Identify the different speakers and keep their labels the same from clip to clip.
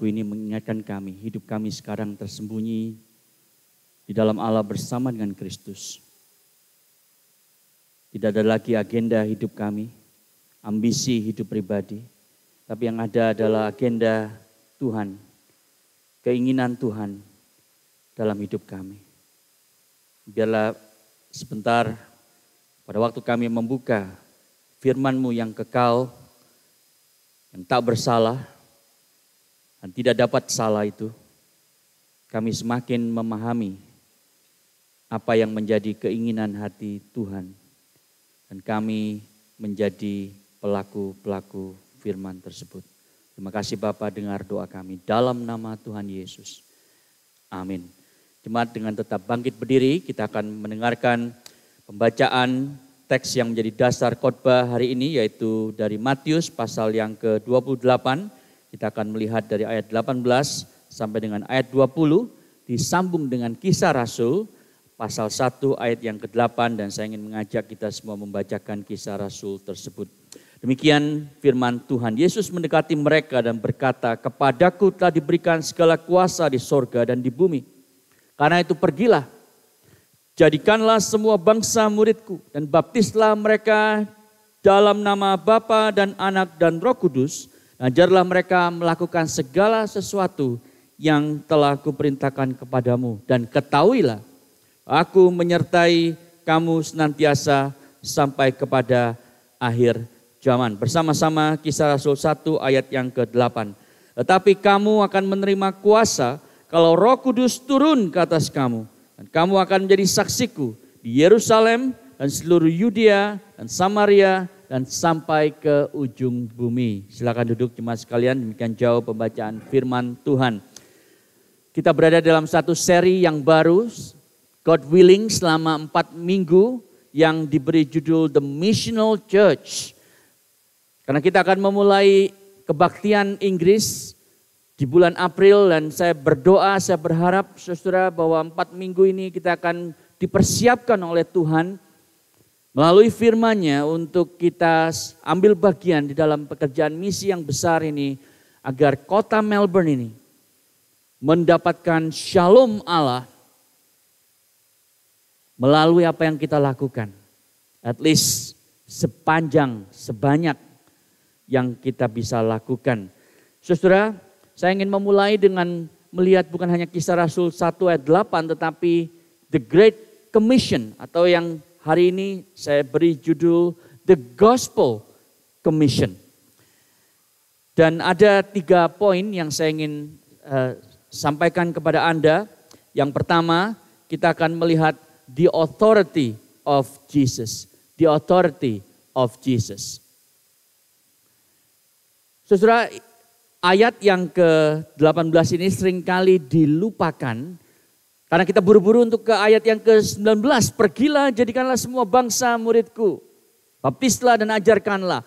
Speaker 1: lagu ini mengingatkan kami, hidup kami sekarang tersembunyi di dalam Allah bersama dengan Kristus. Tidak ada lagi agenda hidup kami, ambisi hidup pribadi, tapi yang ada adalah agenda Tuhan, keinginan Tuhan dalam hidup kami. Biarlah sebentar pada waktu kami membuka FirmanMu yang kekal, yang tak bersalah, dan tidak dapat salah itu, kami semakin memahami apa yang menjadi keinginan hati Tuhan, dan kami menjadi pelaku-pelaku firman tersebut. Terima kasih Bapak dengar doa kami dalam nama Tuhan Yesus. Amin. Jemaat dengan tetap bangkit berdiri, kita akan mendengarkan pembacaan teks yang menjadi dasar khotbah hari ini yaitu dari Matius pasal yang ke-28 kita akan melihat dari ayat 18 sampai dengan ayat 20 disambung dengan kisah Rasul pasal 1 ayat yang ke-8 dan saya ingin mengajak kita semua membacakan kisah Rasul tersebut. Demikian firman Tuhan. Yesus mendekati mereka dan berkata, Kepadaku telah diberikan segala kuasa di sorga dan di bumi. Karena itu pergilah, jadikanlah semua bangsa muridku dan baptislah mereka dalam nama Bapa dan Anak dan Roh Kudus Ajarlah nah, mereka melakukan segala sesuatu yang telah kuperintahkan kepadamu. Dan ketahuilah, aku menyertai kamu senantiasa sampai kepada akhir zaman. Bersama-sama kisah Rasul 1 ayat yang ke-8. Tetapi kamu akan menerima kuasa kalau roh kudus turun ke atas kamu. Dan kamu akan menjadi saksiku di Yerusalem dan seluruh Yudea dan Samaria dan sampai ke ujung bumi. Silakan duduk jemaat sekalian, demikian jauh pembacaan firman Tuhan. Kita berada dalam satu seri yang baru, God willing selama empat minggu yang diberi judul The Missional Church. Karena kita akan memulai kebaktian Inggris di bulan April dan saya berdoa, saya berharap saudara bahwa empat minggu ini kita akan dipersiapkan oleh Tuhan melalui firman-Nya untuk kita ambil bagian di dalam pekerjaan misi yang besar ini agar kota Melbourne ini mendapatkan shalom Allah melalui apa yang kita lakukan. At least sepanjang, sebanyak yang kita bisa lakukan. Saudara, saya ingin memulai dengan melihat bukan hanya kisah Rasul 1 ayat 8 tetapi the great commission atau yang hari ini saya beri judul The Gospel Commission. Dan ada tiga poin yang saya ingin uh, sampaikan kepada Anda. Yang pertama, kita akan melihat the authority of Jesus. The authority of Jesus. Saudara, ayat yang ke-18 ini seringkali dilupakan karena kita buru-buru untuk ke ayat yang ke-19. Pergilah jadikanlah semua bangsa muridku. Baptislah dan ajarkanlah.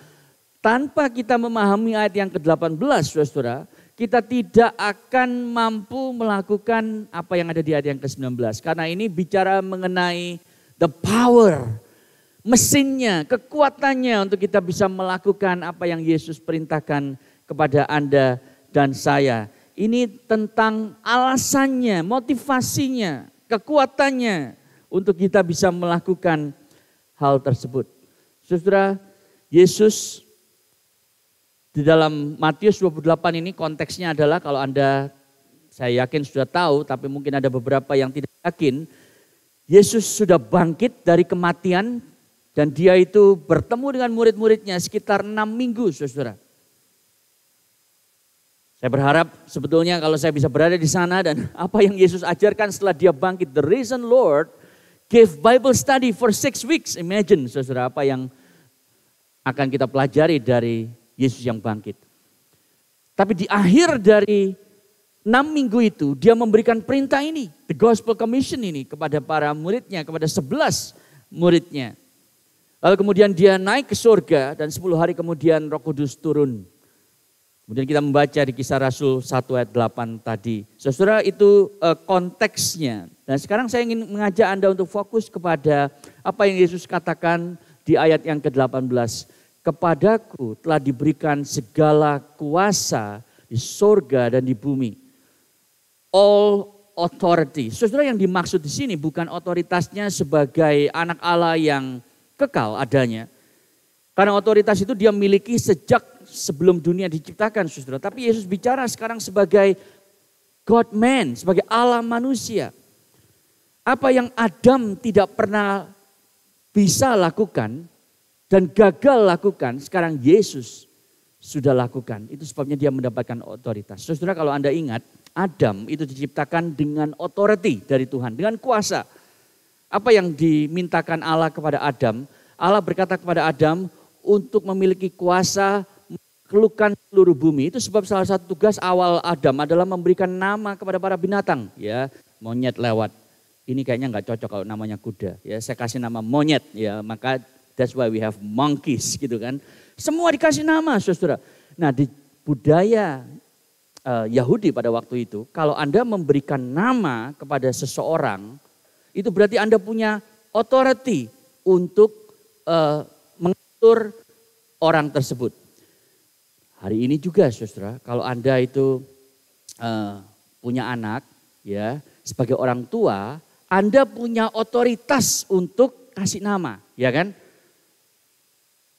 Speaker 1: Tanpa kita memahami ayat yang ke-18 saudara Kita tidak akan mampu melakukan apa yang ada di ayat yang ke-19. Karena ini bicara mengenai the power. Mesinnya, kekuatannya untuk kita bisa melakukan apa yang Yesus perintahkan kepada Anda dan saya ini tentang alasannya, motivasinya, kekuatannya untuk kita bisa melakukan hal tersebut. Saudara, Yesus di dalam Matius 28 ini konteksnya adalah kalau Anda saya yakin sudah tahu tapi mungkin ada beberapa yang tidak yakin, Yesus sudah bangkit dari kematian dan dia itu bertemu dengan murid-muridnya sekitar enam minggu saudara. Saya berharap sebetulnya kalau saya bisa berada di sana dan apa yang Yesus ajarkan setelah dia bangkit. The reason Lord gave Bible study for six weeks. Imagine saudara apa yang akan kita pelajari dari Yesus yang bangkit. Tapi di akhir dari enam minggu itu dia memberikan perintah ini. The gospel commission ini kepada para muridnya, kepada sebelas muridnya. Lalu kemudian dia naik ke surga dan sepuluh hari kemudian roh kudus turun Kemudian kita membaca di kisah Rasul 1 ayat 8 tadi. Saudara itu eh, konteksnya. Dan sekarang saya ingin mengajak Anda untuk fokus kepada apa yang Yesus katakan di ayat yang ke-18. Kepadaku telah diberikan segala kuasa di sorga dan di bumi. All authority. Sesudah yang dimaksud di sini bukan otoritasnya sebagai anak Allah yang kekal adanya. Karena otoritas itu dia miliki sejak sebelum dunia diciptakan, saudara. Tapi Yesus bicara sekarang sebagai God man, sebagai Allah manusia. Apa yang Adam tidak pernah bisa lakukan dan gagal lakukan, sekarang Yesus sudah lakukan. Itu sebabnya dia mendapatkan otoritas. Saudara kalau Anda ingat, Adam itu diciptakan dengan otoriti dari Tuhan, dengan kuasa. Apa yang dimintakan Allah kepada Adam? Allah berkata kepada Adam, untuk memiliki kuasa kelukan seluruh bumi. Itu sebab salah satu tugas awal Adam adalah memberikan nama kepada para binatang. Ya, monyet lewat. Ini kayaknya nggak cocok kalau namanya kuda. Ya, saya kasih nama monyet. Ya, maka that's why we have monkeys gitu kan. Semua dikasih nama, saudara. Nah, di budaya uh, Yahudi pada waktu itu, kalau Anda memberikan nama kepada seseorang, itu berarti Anda punya authority untuk uh, mengatur orang tersebut. Hari ini juga saudara, kalau Anda itu uh, punya anak ya, sebagai orang tua, Anda punya otoritas untuk kasih nama, ya kan?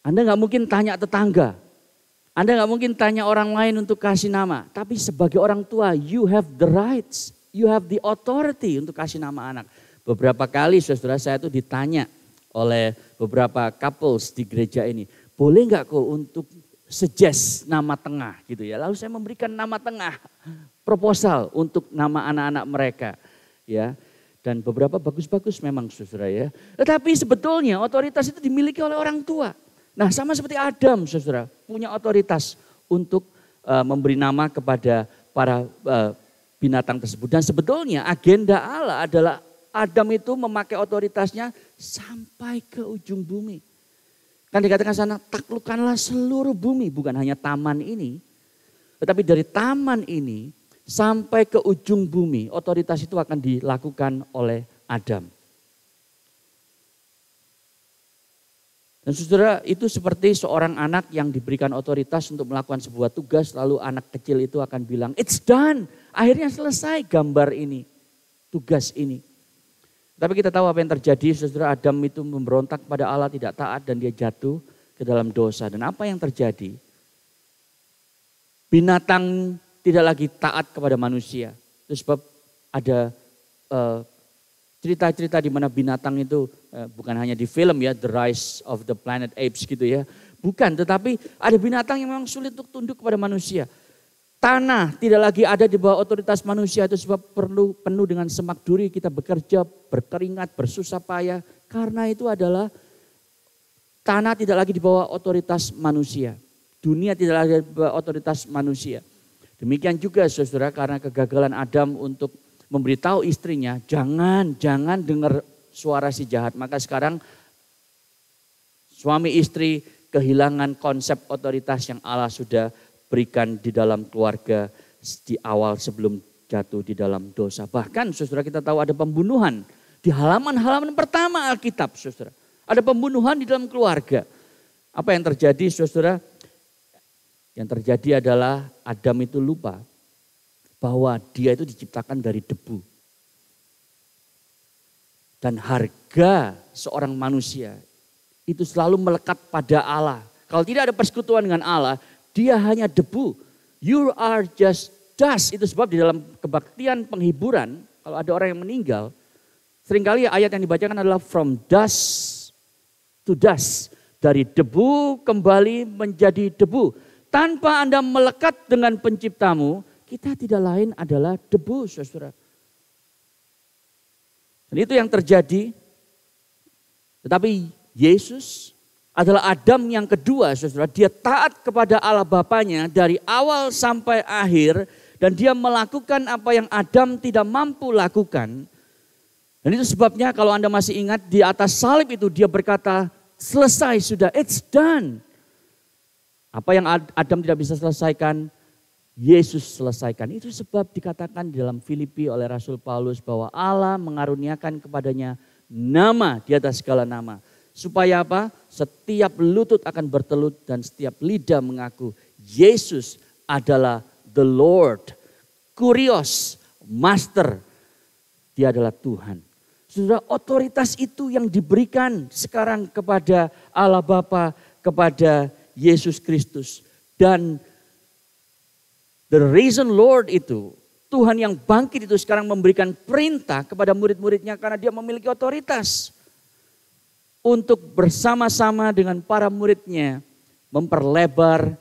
Speaker 1: Anda nggak mungkin tanya tetangga, Anda nggak mungkin tanya orang lain untuk kasih nama. Tapi sebagai orang tua, you have the rights, you have the authority untuk kasih nama anak. Beberapa kali saudara saya itu ditanya oleh beberapa couples di gereja ini. Boleh nggak kok untuk suggest nama tengah gitu ya. Lalu saya memberikan nama tengah proposal untuk nama anak-anak mereka ya. Dan beberapa bagus-bagus memang saudara ya. Tetapi sebetulnya otoritas itu dimiliki oleh orang tua. Nah sama seperti Adam saudara punya otoritas untuk uh, memberi nama kepada para uh, binatang tersebut. Dan sebetulnya agenda Allah adalah Adam itu memakai otoritasnya sampai ke ujung bumi. Kan dikatakan sana taklukkanlah seluruh bumi bukan hanya taman ini. Tetapi dari taman ini sampai ke ujung bumi otoritas itu akan dilakukan oleh Adam. Dan saudara itu seperti seorang anak yang diberikan otoritas untuk melakukan sebuah tugas lalu anak kecil itu akan bilang it's done. Akhirnya selesai gambar ini, tugas ini. Tapi kita tahu apa yang terjadi, saudara Adam itu memberontak pada Allah tidak taat dan dia jatuh ke dalam dosa. Dan apa yang terjadi? Binatang tidak lagi taat kepada manusia. Itu sebab ada eh, cerita-cerita uh, di mana binatang itu uh, bukan hanya di film ya, The Rise of the Planet Apes gitu ya. Bukan, tetapi ada binatang yang memang sulit untuk tunduk kepada manusia. Tanah tidak lagi ada di bawah otoritas manusia itu sebab perlu penuh dengan semak duri kita bekerja, berkeringat, bersusah payah. Karena itu adalah tanah tidak lagi di bawah otoritas manusia. Dunia tidak lagi di bawah otoritas manusia. Demikian juga saudara karena kegagalan Adam untuk memberitahu istrinya, jangan, jangan dengar suara si jahat. Maka sekarang suami istri kehilangan konsep otoritas yang Allah sudah berikan di dalam keluarga di awal sebelum jatuh di dalam dosa. Bahkan saudara kita tahu ada pembunuhan di halaman-halaman pertama Alkitab saudara. Ada pembunuhan di dalam keluarga. Apa yang terjadi saudara? Yang terjadi adalah Adam itu lupa bahwa dia itu diciptakan dari debu. Dan harga seorang manusia itu selalu melekat pada Allah. Kalau tidak ada persekutuan dengan Allah, dia hanya debu. You are just dust. Itu sebab di dalam kebaktian penghiburan, kalau ada orang yang meninggal, seringkali ayat yang dibacakan adalah from dust to dust. Dari debu kembali menjadi debu. Tanpa Anda melekat dengan penciptamu, kita tidak lain adalah debu, saudara. Dan itu yang terjadi. Tetapi Yesus adalah Adam yang kedua, saudara. Dia taat kepada Allah Bapaknya dari awal sampai akhir dan dia melakukan apa yang Adam tidak mampu lakukan. Dan itu sebabnya kalau Anda masih ingat di atas salib itu dia berkata, selesai sudah, it's done. Apa yang Adam tidak bisa selesaikan, Yesus selesaikan. Itu sebab dikatakan di dalam Filipi oleh Rasul Paulus bahwa Allah mengaruniakan kepadanya nama di atas segala nama Supaya apa? Setiap lutut akan bertelut dan setiap lidah mengaku Yesus adalah the Lord. Kurios, master. Dia adalah Tuhan. Sudah otoritas itu yang diberikan sekarang kepada Allah Bapa, kepada Yesus Kristus. Dan the reason Lord itu Tuhan yang bangkit itu sekarang memberikan perintah kepada murid-muridnya karena dia memiliki otoritas untuk bersama-sama dengan para muridnya memperlebar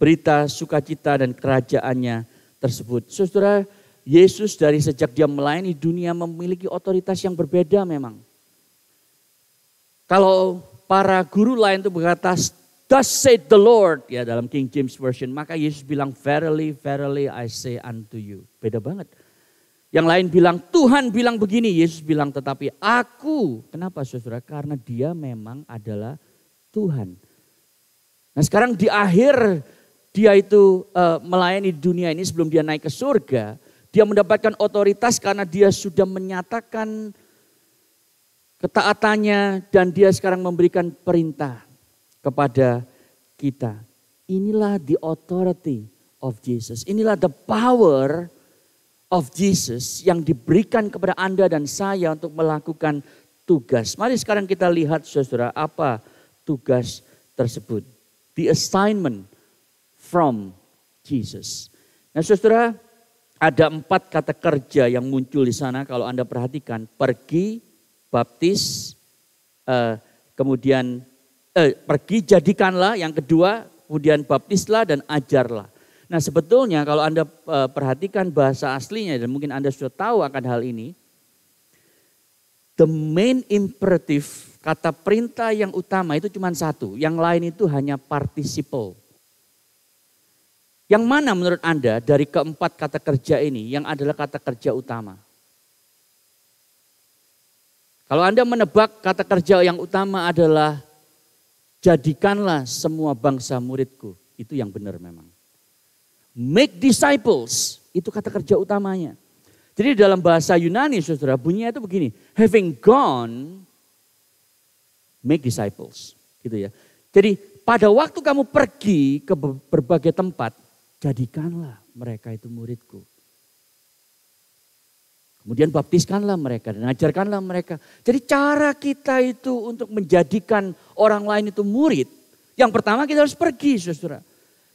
Speaker 1: berita sukacita dan kerajaannya tersebut. Saudara, Yesus dari sejak dia melayani dunia memiliki otoritas yang berbeda memang. Kalau para guru lain itu berkata, Thus said the Lord, ya dalam King James Version, maka Yesus bilang, Verily, verily I say unto you. Beda banget. Yang lain bilang, Tuhan bilang begini. Yesus bilang, tetapi aku. Kenapa saudara? Karena dia memang adalah Tuhan. Nah sekarang di akhir dia itu uh, melayani dunia ini sebelum dia naik ke surga. Dia mendapatkan otoritas karena dia sudah menyatakan ketaatannya dan dia sekarang memberikan perintah kepada kita. Inilah the authority of Jesus. Inilah the power of Jesus yang diberikan kepada Anda dan saya untuk melakukan tugas. Mari sekarang kita lihat saudara apa tugas tersebut. The assignment from Jesus. Nah saudara ada empat kata kerja yang muncul di sana kalau Anda perhatikan. Pergi, baptis, eh, kemudian eh, pergi jadikanlah yang kedua, kemudian baptislah dan ajarlah. Nah sebetulnya kalau Anda eh, perhatikan bahasa aslinya dan mungkin Anda sudah tahu akan hal ini. The main imperative, kata perintah yang utama itu cuma satu. Yang lain itu hanya participle. Yang mana menurut Anda dari keempat kata kerja ini yang adalah kata kerja utama? Kalau Anda menebak kata kerja yang utama adalah jadikanlah semua bangsa muridku. Itu yang benar memang. Make disciples. Itu kata kerja utamanya. Jadi dalam bahasa Yunani saudara bunyinya itu begini. Having gone, make disciples. Gitu ya. Jadi pada waktu kamu pergi ke berbagai tempat, jadikanlah mereka itu muridku. Kemudian baptiskanlah mereka dan ajarkanlah mereka. Jadi cara kita itu untuk menjadikan orang lain itu murid. Yang pertama kita harus pergi saudara.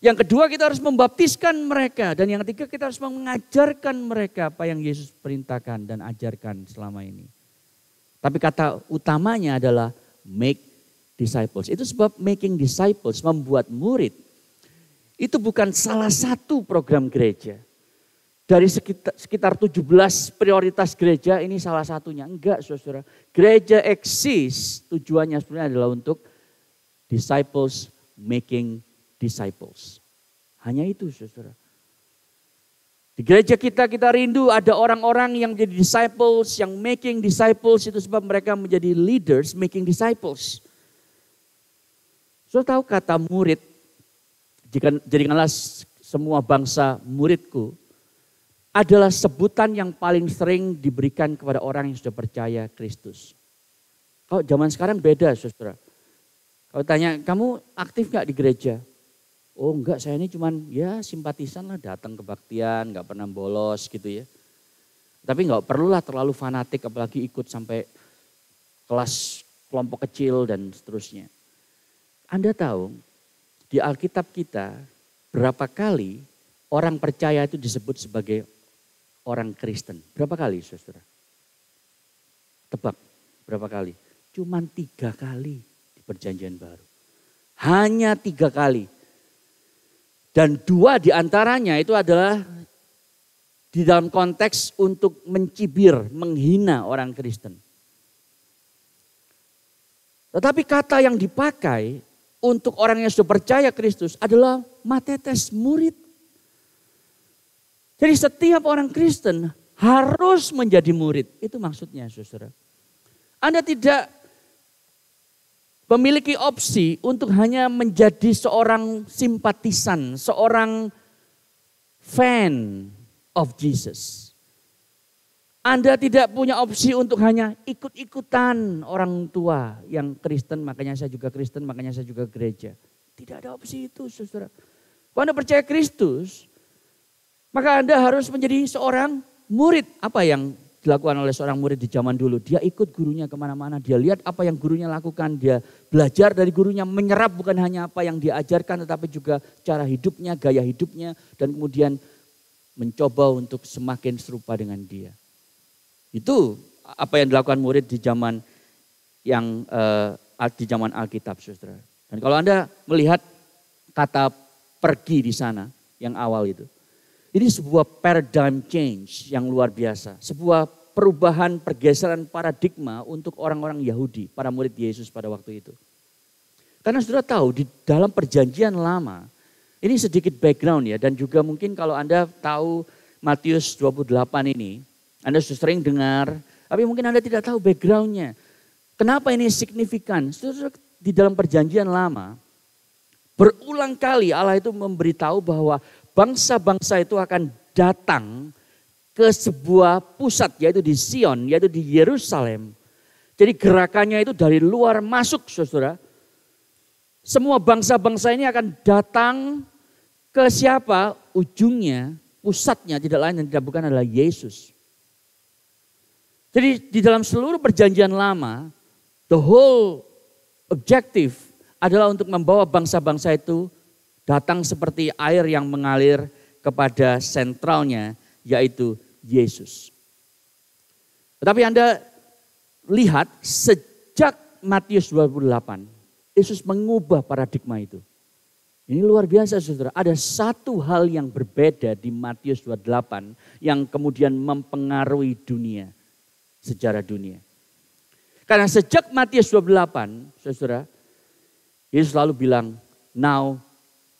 Speaker 1: Yang kedua kita harus membaptiskan mereka. Dan yang ketiga kita harus mengajarkan mereka apa yang Yesus perintahkan dan ajarkan selama ini. Tapi kata utamanya adalah make disciples. Itu sebab making disciples, membuat murid. Itu bukan salah satu program gereja. Dari sekitar, sekitar 17 prioritas gereja ini salah satunya. Enggak saudara. Gereja eksis tujuannya sebenarnya adalah untuk disciples making disciples. Hanya itu saudara. Di gereja kita kita rindu ada orang-orang yang jadi disciples, yang making disciples itu sebab mereka menjadi leaders making disciples. Saudara tahu kata murid, jika jadikanlah semua bangsa muridku, adalah sebutan yang paling sering diberikan kepada orang yang sudah percaya Kristus. Kalau zaman sekarang beda saudara. Kalau tanya, kamu aktif gak di gereja? Oh enggak, saya ini cuman ya simpatisan lah datang kebaktian, enggak pernah bolos gitu ya. Tapi enggak perlulah terlalu fanatik apalagi ikut sampai kelas kelompok kecil dan seterusnya. Anda tahu di Alkitab kita berapa kali orang percaya itu disebut sebagai orang Kristen. Berapa kali saudara? Tebak berapa kali? Cuman tiga kali di perjanjian baru. Hanya tiga kali dan dua di antaranya itu adalah di dalam konteks untuk mencibir, menghina orang Kristen. Tetapi kata yang dipakai untuk orang yang sudah percaya Kristus adalah matetes murid. Jadi setiap orang Kristen harus menjadi murid. Itu maksudnya saudara. Anda tidak memiliki opsi untuk hanya menjadi seorang simpatisan, seorang fan of Jesus. Anda tidak punya opsi untuk hanya ikut-ikutan orang tua yang Kristen, makanya saya juga Kristen, makanya saya juga gereja. Tidak ada opsi itu, saudara. Kalau Anda percaya Kristus, maka Anda harus menjadi seorang murid. Apa yang dilakukan oleh seorang murid di zaman dulu. Dia ikut gurunya kemana-mana, dia lihat apa yang gurunya lakukan, dia belajar dari gurunya, menyerap bukan hanya apa yang dia ajarkan tetapi juga cara hidupnya, gaya hidupnya, dan kemudian mencoba untuk semakin serupa dengan dia. Itu apa yang dilakukan murid di zaman yang eh, di zaman Alkitab, saudara. Dan kalau Anda melihat kata pergi di sana, yang awal itu. Ini sebuah paradigm change yang luar biasa. Sebuah perubahan pergeseran paradigma untuk orang-orang Yahudi, para murid Yesus pada waktu itu. Karena sudah tahu di dalam perjanjian lama, ini sedikit background ya dan juga mungkin kalau Anda tahu Matius 28 ini, Anda sudah sering dengar, tapi mungkin Anda tidak tahu backgroundnya. Kenapa ini signifikan? Saudara, di dalam perjanjian lama, berulang kali Allah itu memberitahu bahwa bangsa-bangsa itu akan datang ke sebuah pusat yaitu di Sion, yaitu di Yerusalem. Jadi gerakannya itu dari luar masuk saudara. Semua bangsa-bangsa ini akan datang ke siapa? Ujungnya, pusatnya tidak lain dan tidak bukan adalah Yesus. Jadi di dalam seluruh perjanjian lama, the whole objective adalah untuk membawa bangsa-bangsa itu datang seperti air yang mengalir kepada sentralnya yaitu Yesus. Tetapi Anda lihat sejak Matius 28 Yesus mengubah paradigma itu. Ini luar biasa saudara. Ada satu hal yang berbeda di Matius 28 yang kemudian mempengaruhi dunia, sejarah dunia. Karena sejak Matius 28, saudara, Yesus selalu bilang, now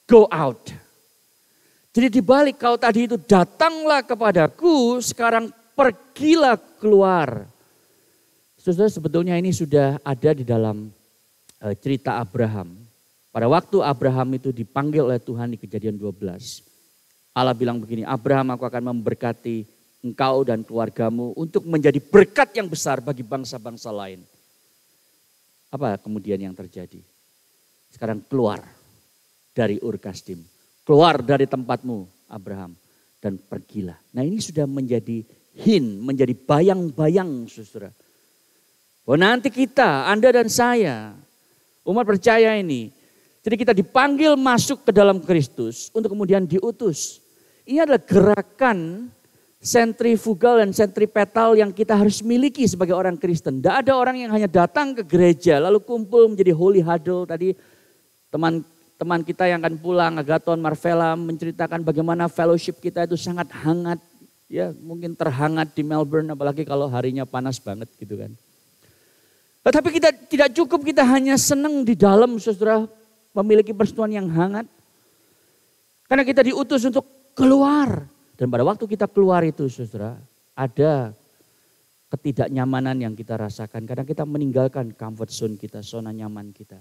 Speaker 1: go out. Jadi dibalik kau tadi itu datanglah kepadaku, sekarang pergilah keluar. Saudara sebetulnya ini sudah ada di dalam e, cerita Abraham. Pada waktu Abraham itu dipanggil oleh Tuhan di kejadian 12. Allah bilang begini, Abraham aku akan memberkati engkau dan keluargamu untuk menjadi berkat yang besar bagi bangsa-bangsa lain. Apa kemudian yang terjadi? Sekarang keluar dari Urkastim. Keluar dari tempatmu Abraham dan pergilah. Nah ini sudah menjadi hin, menjadi bayang-bayang saudara. Oh nanti kita, Anda dan saya, umat percaya ini. Jadi kita dipanggil masuk ke dalam Kristus untuk kemudian diutus. Ini adalah gerakan sentrifugal dan sentripetal yang kita harus miliki sebagai orang Kristen. Tidak ada orang yang hanya datang ke gereja lalu kumpul menjadi holy huddle tadi teman teman kita yang akan pulang, Agaton, Marvella menceritakan bagaimana fellowship kita itu sangat hangat. Ya mungkin terhangat di Melbourne apalagi kalau harinya panas banget gitu kan. Nah, tapi kita tidak cukup kita hanya senang di dalam saudara memiliki persetuan yang hangat. Karena kita diutus untuk keluar. Dan pada waktu kita keluar itu saudara ada ketidaknyamanan yang kita rasakan. Karena kita meninggalkan comfort zone kita, zona nyaman kita.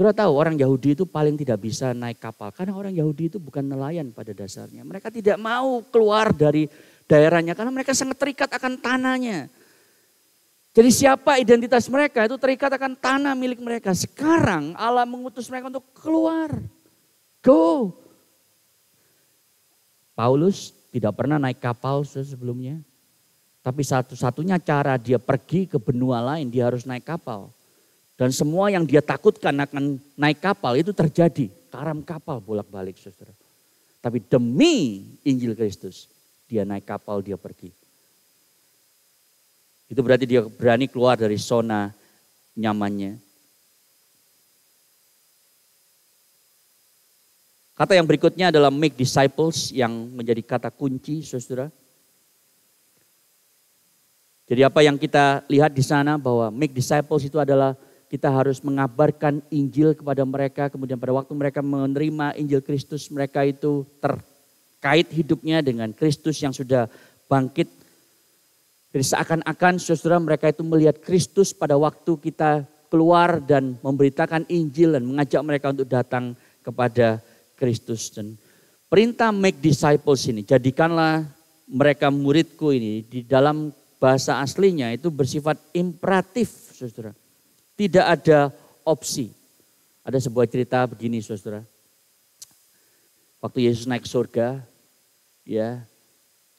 Speaker 1: Saudara tahu orang Yahudi itu paling tidak bisa naik kapal. Karena orang Yahudi itu bukan nelayan pada dasarnya. Mereka tidak mau keluar dari daerahnya karena mereka sangat terikat akan tanahnya. Jadi siapa identitas mereka itu terikat akan tanah milik mereka. Sekarang Allah mengutus mereka untuk keluar. Go. Paulus tidak pernah naik kapal sebelumnya. Tapi satu-satunya cara dia pergi ke benua lain dia harus naik kapal. Dan semua yang dia takutkan akan naik kapal itu terjadi. Karam kapal bolak-balik saudara. Tapi demi Injil Kristus, dia naik kapal, dia pergi. Itu berarti dia berani keluar dari zona nyamannya. Kata yang berikutnya adalah make disciples yang menjadi kata kunci, saudara. Jadi apa yang kita lihat di sana bahwa make disciples itu adalah kita harus mengabarkan Injil kepada mereka. Kemudian pada waktu mereka menerima Injil Kristus, mereka itu terkait hidupnya dengan Kristus yang sudah bangkit. Jadi seakan-akan saudara mereka itu melihat Kristus pada waktu kita keluar dan memberitakan Injil dan mengajak mereka untuk datang kepada Kristus. Dan perintah make disciples ini, jadikanlah mereka muridku ini di dalam bahasa aslinya itu bersifat imperatif saudara. Tidak ada opsi. Ada sebuah cerita begini saudara. Waktu Yesus naik surga, ya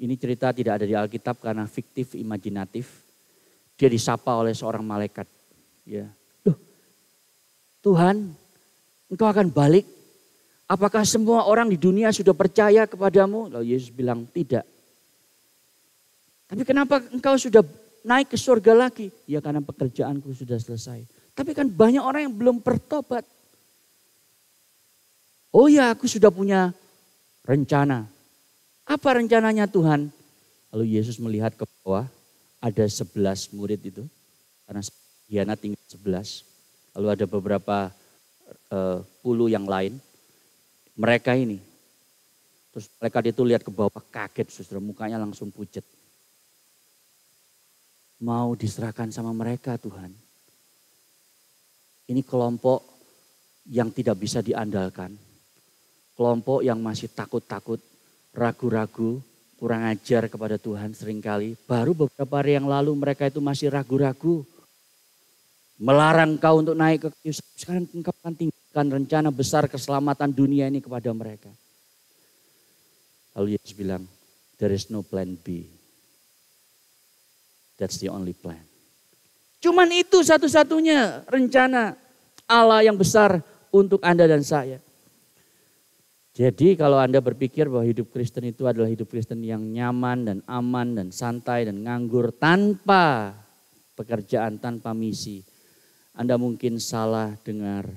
Speaker 1: ini cerita tidak ada di Alkitab karena fiktif, imajinatif. Dia disapa oleh seorang malaikat. Ya. Duh, Tuhan, engkau akan balik. Apakah semua orang di dunia sudah percaya kepadamu? Lalu Yesus bilang, tidak. Tapi kenapa engkau sudah naik ke surga lagi? Ya karena pekerjaanku sudah selesai. Tapi kan banyak orang yang belum bertobat. Oh ya aku sudah punya rencana. Apa rencananya Tuhan? Lalu Yesus melihat ke bawah, ada sebelas murid itu. Karena Diana tinggal sebelas. Lalu ada beberapa uh, puluh yang lain. Mereka ini. Terus mereka itu lihat ke bawah kaget saudara, mukanya langsung pucat mau diserahkan sama mereka Tuhan. Ini kelompok yang tidak bisa diandalkan. Kelompok yang masih takut-takut, ragu-ragu, kurang ajar kepada Tuhan seringkali. Baru beberapa hari yang lalu mereka itu masih ragu-ragu. Melarang kau untuk naik ke kayu Sekarang engkau akan tinggalkan rencana besar keselamatan dunia ini kepada mereka. Lalu Yesus bilang, there is no plan B. That's the only plan. Cuman itu satu-satunya rencana Allah yang besar untuk Anda dan saya. Jadi kalau Anda berpikir bahwa hidup Kristen itu adalah hidup Kristen yang nyaman dan aman dan santai dan nganggur tanpa pekerjaan, tanpa misi. Anda mungkin salah dengar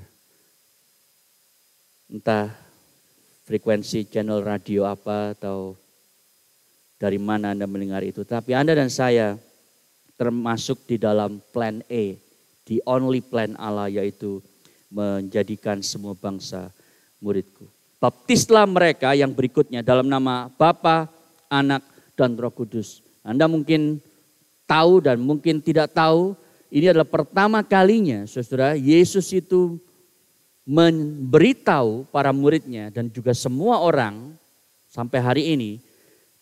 Speaker 1: entah frekuensi channel radio apa atau dari mana Anda mendengar itu. Tapi Anda dan saya termasuk di dalam plan A, the only plan Allah yaitu menjadikan semua bangsa muridku. Baptislah mereka yang berikutnya dalam nama Bapa, Anak, dan Roh Kudus. Anda mungkin tahu dan mungkin tidak tahu, ini adalah pertama kalinya saudara Yesus itu memberitahu para muridnya dan juga semua orang sampai hari ini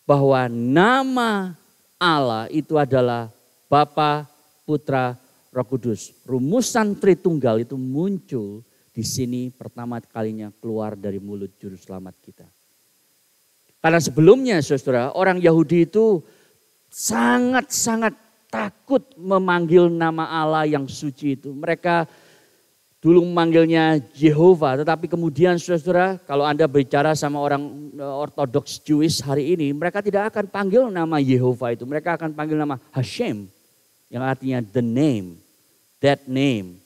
Speaker 1: bahwa nama Allah itu adalah Bapa, Putra, Roh Kudus. Rumusan Tritunggal itu muncul di sini pertama kalinya keluar dari mulut juru selamat kita. Karena sebelumnya saudara, orang Yahudi itu sangat-sangat takut memanggil nama Allah yang suci itu. Mereka dulu memanggilnya Yehova, tetapi kemudian saudara, kalau Anda bicara sama orang e, ortodoks Jewish hari ini, mereka tidak akan panggil nama Yehova itu, mereka akan panggil nama Hashem yang artinya the name, that name.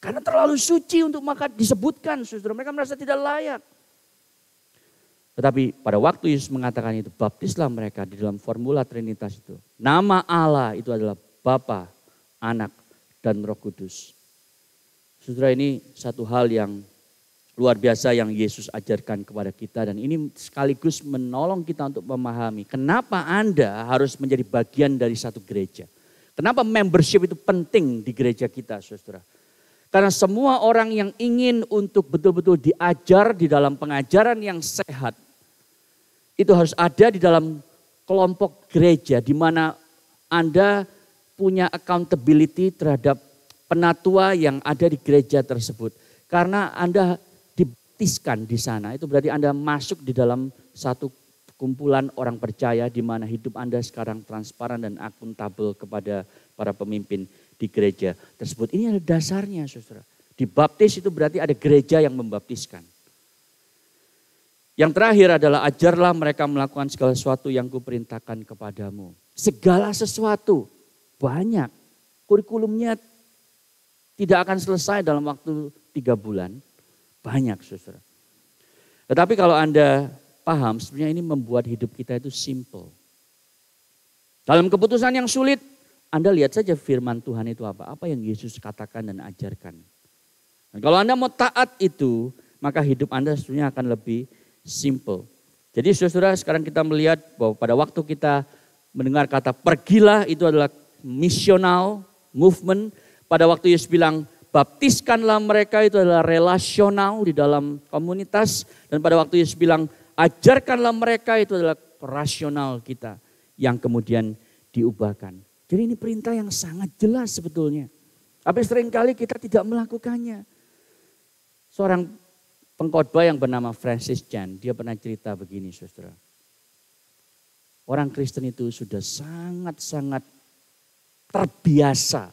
Speaker 1: Karena terlalu suci untuk maka disebutkan saudara. Mereka merasa tidak layak. Tetapi pada waktu Yesus mengatakan itu, baptislah mereka di dalam formula Trinitas itu. Nama Allah itu adalah Bapa, Anak, dan Roh Kudus. Saudara ini satu hal yang luar biasa yang Yesus ajarkan kepada kita dan ini sekaligus menolong kita untuk memahami kenapa Anda harus menjadi bagian dari satu gereja. Kenapa membership itu penting di gereja kita, saudara? Karena semua orang yang ingin untuk betul-betul diajar di dalam pengajaran yang sehat, itu harus ada di dalam kelompok gereja di mana Anda punya accountability terhadap penatua yang ada di gereja tersebut. Karena Anda dibaptiskan di sana, itu berarti Anda masuk di dalam satu kumpulan orang percaya di mana hidup Anda sekarang transparan dan akuntabel kepada para pemimpin di gereja tersebut. Ini adalah dasarnya saudara. baptis itu berarti ada gereja yang membaptiskan. Yang terakhir adalah ajarlah mereka melakukan segala sesuatu yang kuperintahkan kepadamu. Segala sesuatu banyak. Kurikulumnya tidak akan selesai dalam waktu tiga bulan. Banyak saudara. Tetapi kalau Anda paham, sebenarnya ini membuat hidup kita itu simple. Dalam keputusan yang sulit, Anda lihat saja firman Tuhan itu apa, apa yang Yesus katakan dan ajarkan. Dan kalau Anda mau taat itu, maka hidup Anda sebenarnya akan lebih simple. Jadi saudara-saudara sekarang kita melihat bahwa pada waktu kita mendengar kata pergilah itu adalah missional movement. Pada waktu Yesus bilang baptiskanlah mereka itu adalah relasional di dalam komunitas. Dan pada waktu Yesus bilang ajarkanlah mereka itu adalah rasional kita yang kemudian diubahkan. Jadi ini perintah yang sangat jelas sebetulnya. Tapi seringkali kita tidak melakukannya. Seorang pengkhotbah yang bernama Francis Chan, dia pernah cerita begini saudara. Orang Kristen itu sudah sangat-sangat terbiasa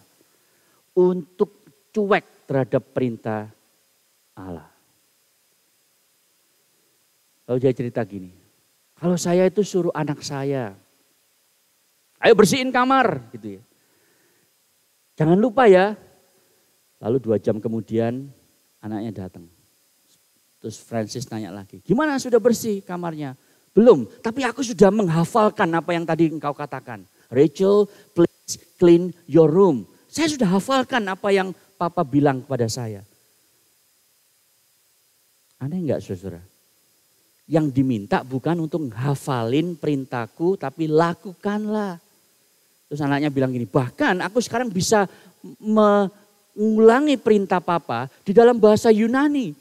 Speaker 1: untuk cuek terhadap perintah Allah. Lalu dia cerita gini, kalau saya itu suruh anak saya, ayo bersihin kamar gitu ya. Jangan lupa ya. Lalu dua jam kemudian anaknya datang. Terus Francis nanya lagi, gimana sudah bersih kamarnya? Belum, tapi aku sudah menghafalkan apa yang tadi engkau katakan. Rachel, please clean your room. Saya sudah hafalkan apa yang papa bilang kepada saya. Aneh enggak saudara? yang diminta bukan untuk hafalin perintahku tapi lakukanlah. Terus anaknya bilang gini, bahkan aku sekarang bisa mengulangi perintah papa di dalam bahasa Yunani.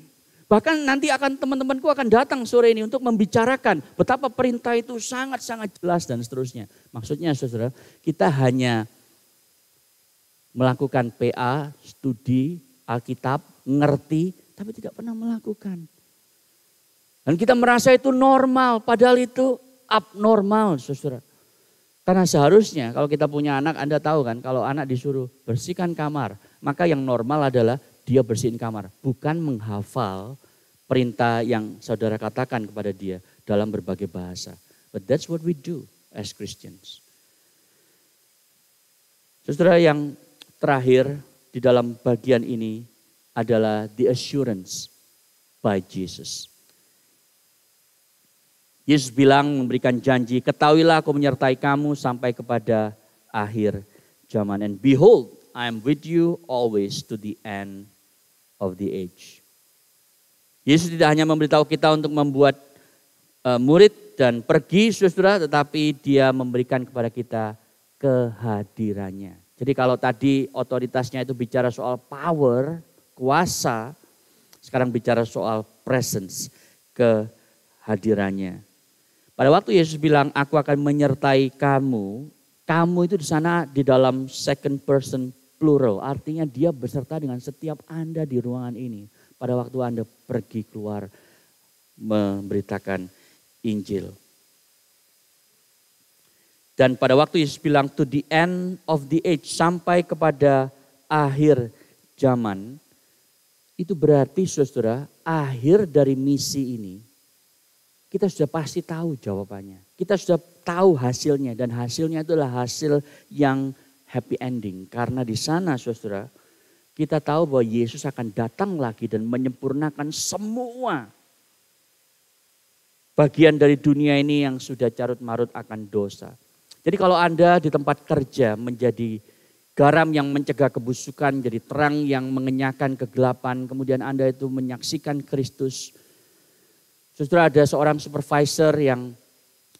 Speaker 1: Bahkan nanti akan teman-temanku akan datang sore ini untuk membicarakan betapa perintah itu sangat-sangat jelas dan seterusnya. Maksudnya saudara, kita hanya melakukan PA, studi, Alkitab, ngerti, tapi tidak pernah melakukan. Dan kita merasa itu normal, padahal itu abnormal, saudara. Karena seharusnya kalau kita punya anak, Anda tahu kan, kalau anak disuruh bersihkan kamar, maka yang normal adalah dia bersihin kamar, bukan menghafal perintah yang saudara katakan kepada dia dalam berbagai bahasa. But that's what we do as Christians. Saudara yang terakhir di dalam bagian ini adalah the assurance by Jesus. Yesus bilang memberikan janji, ketahuilah aku menyertai kamu sampai kepada akhir zaman. And behold, I am with you always to the end of the age. Yesus tidak hanya memberitahu kita untuk membuat uh, murid dan pergi saudara, tetapi dia memberikan kepada kita kehadirannya. Jadi kalau tadi otoritasnya itu bicara soal power, kuasa, sekarang bicara soal presence, kehadirannya. Pada waktu Yesus bilang, aku akan menyertai kamu, kamu itu di sana di dalam second person plural. Artinya dia beserta dengan setiap Anda di ruangan ini. Pada waktu Anda pergi keluar memberitakan Injil. Dan pada waktu Yesus bilang to the end of the age sampai kepada akhir zaman. Itu berarti saudara akhir dari misi ini kita sudah pasti tahu jawabannya. Kita sudah tahu hasilnya dan hasilnya itulah hasil yang happy ending. Karena di sana saudara, kita tahu bahwa Yesus akan datang lagi dan menyempurnakan semua bagian dari dunia ini yang sudah carut marut akan dosa. Jadi kalau Anda di tempat kerja menjadi garam yang mencegah kebusukan, jadi terang yang mengenyahkan kegelapan, kemudian Anda itu menyaksikan Kristus Suster ada seorang supervisor yang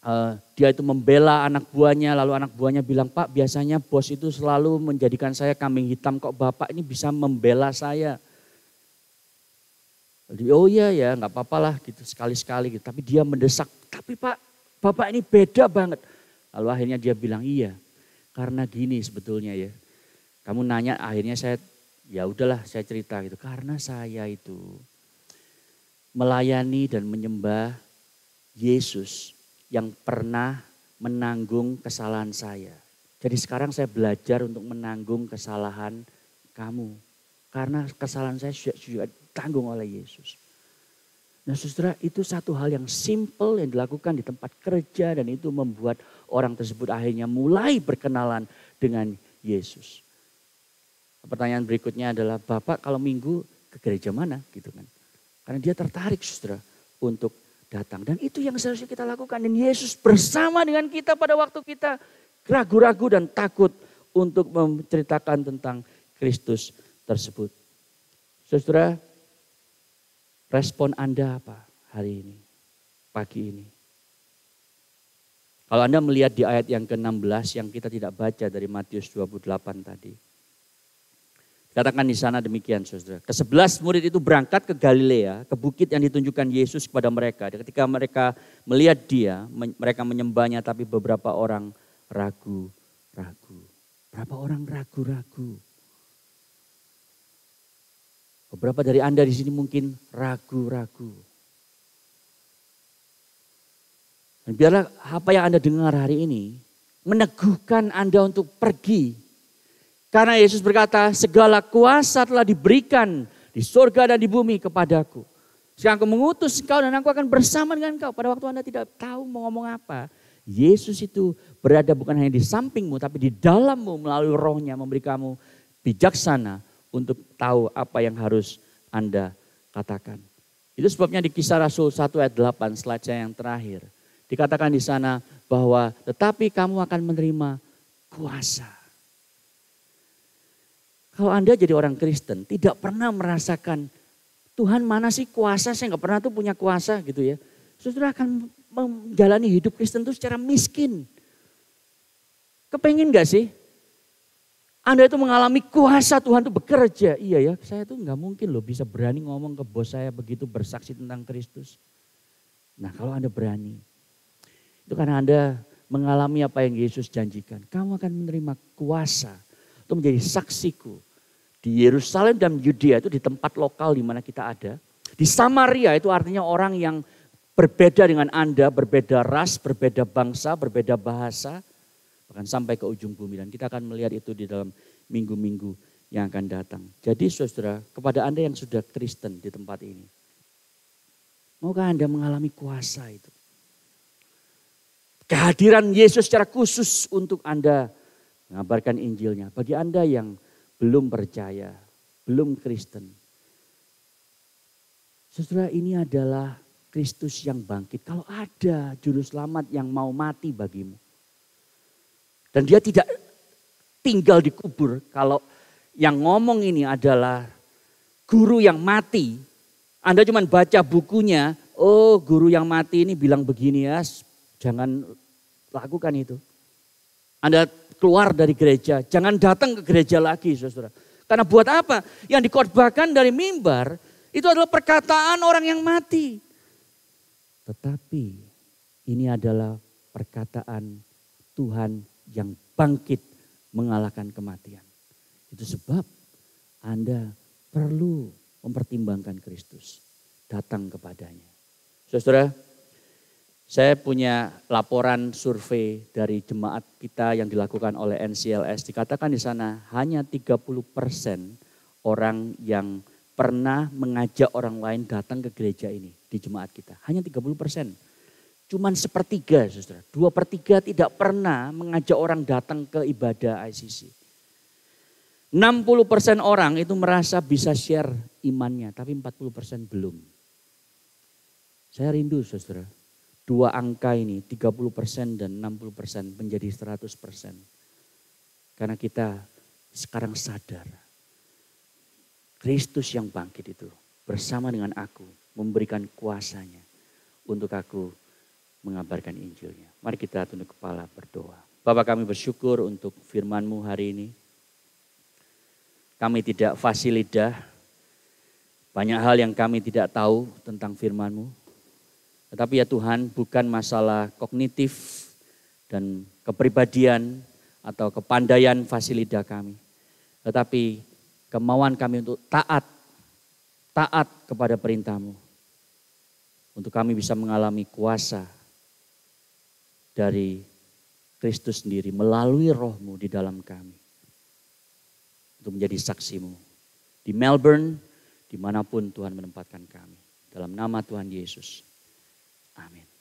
Speaker 1: uh, dia itu membela anak buahnya, lalu anak buahnya bilang, Pak biasanya bos itu selalu menjadikan saya kambing hitam, kok Bapak ini bisa membela saya. Jadi, oh iya ya, nggak apa-apalah gitu sekali-sekali gitu. Tapi dia mendesak, tapi Pak, Bapak ini beda banget. Lalu akhirnya dia bilang, iya karena gini sebetulnya ya. Kamu nanya akhirnya saya, ya udahlah saya cerita gitu. Karena saya itu melayani dan menyembah Yesus yang pernah menanggung kesalahan saya. Jadi sekarang saya belajar untuk menanggung kesalahan kamu. Karena kesalahan saya sudah, sudah ditanggung oleh Yesus. Nah saudara itu satu hal yang simple yang dilakukan di tempat kerja dan itu membuat orang tersebut akhirnya mulai berkenalan dengan Yesus. Pertanyaan berikutnya adalah Bapak kalau minggu ke gereja mana gitu kan. Karena dia tertarik saudara untuk datang. Dan itu yang seharusnya kita lakukan. Dan Yesus bersama dengan kita pada waktu kita ragu-ragu dan takut untuk menceritakan tentang Kristus tersebut. Saudara, respon Anda apa hari ini, pagi ini? Kalau Anda melihat di ayat yang ke-16 yang kita tidak baca dari Matius 28 tadi. Katakan di sana demikian saudara. Kesebelas murid itu berangkat ke Galilea, ke bukit yang ditunjukkan Yesus kepada mereka. Ketika mereka melihat dia, mereka menyembahnya tapi beberapa orang ragu-ragu. Berapa orang ragu-ragu? Beberapa dari Anda di sini mungkin ragu-ragu. Dan biarlah apa yang Anda dengar hari ini meneguhkan Anda untuk pergi karena Yesus berkata, segala kuasa telah diberikan di surga dan di bumi kepadaku. Sekarang aku mengutus engkau dan aku akan bersama dengan engkau. Pada waktu Anda tidak tahu mau ngomong apa. Yesus itu berada bukan hanya di sampingmu tapi di dalammu melalui rohnya memberi kamu bijaksana untuk tahu apa yang harus Anda katakan. Itu sebabnya di kisah Rasul 1 ayat 8 selaca yang terakhir. Dikatakan di sana bahwa tetapi kamu akan menerima kuasa. Kalau Anda jadi orang Kristen, tidak pernah merasakan Tuhan mana sih kuasa, saya nggak pernah tuh punya kuasa gitu ya. Saudara akan menjalani hidup Kristen itu secara miskin. Kepengen gak sih? Anda itu mengalami kuasa Tuhan itu bekerja. Iya ya, saya itu nggak mungkin loh bisa berani ngomong ke bos saya begitu bersaksi tentang Kristus. Nah kalau Anda berani, itu karena Anda mengalami apa yang Yesus janjikan. Kamu akan menerima kuasa untuk menjadi saksiku di Yerusalem dan Yudea itu di tempat lokal di mana kita ada. Di Samaria itu artinya orang yang berbeda dengan Anda, berbeda ras, berbeda bangsa, berbeda bahasa, bahkan sampai ke ujung bumi. Dan kita akan melihat itu di dalam minggu-minggu yang akan datang. Jadi saudara, kepada Anda yang sudah Kristen di tempat ini, maukah Anda mengalami kuasa itu? Kehadiran Yesus secara khusus untuk Anda mengabarkan Injilnya. Bagi Anda yang belum percaya, belum Kristen. Saudara ini adalah Kristus yang bangkit. Kalau ada juru selamat yang mau mati bagimu. Dan dia tidak tinggal di kubur. Kalau yang ngomong ini adalah guru yang mati. Anda cuma baca bukunya, oh guru yang mati ini bilang begini ya, jangan lakukan itu. Anda keluar dari gereja. Jangan datang ke gereja lagi, saudara. Karena buat apa? Yang dikorbankan dari mimbar itu adalah perkataan orang yang mati. Tetapi ini adalah perkataan Tuhan yang bangkit mengalahkan kematian. Itu sebab Anda perlu mempertimbangkan Kristus. Datang kepadanya. Saudara, saya punya laporan survei dari jemaat kita yang dilakukan oleh NCLS. Dikatakan di sana hanya 30 persen orang yang pernah mengajak orang lain datang ke gereja ini di jemaat kita. Hanya 30 persen. Cuman sepertiga, saudara. Dua per tiga tidak pernah mengajak orang datang ke ibadah ICC. 60 persen orang itu merasa bisa share imannya, tapi 40 persen belum. Saya rindu, saudara dua angka ini 30% dan 60% menjadi 100%. Karena kita sekarang sadar Kristus yang bangkit itu bersama dengan aku memberikan kuasanya untuk aku mengabarkan Injilnya. Mari kita tunduk kepala berdoa. Bapak kami bersyukur untuk FirmanMu hari ini. Kami tidak fasilidah, banyak hal yang kami tidak tahu tentang FirmanMu tetapi ya Tuhan bukan masalah kognitif dan kepribadian atau kepandaian fasilida kami. Tetapi kemauan kami untuk taat, taat kepada perintahmu. Untuk kami bisa mengalami kuasa dari Kristus sendiri melalui rohmu di dalam kami. Untuk menjadi saksimu di Melbourne, dimanapun Tuhan menempatkan kami. Dalam nama Tuhan Yesus. Amin.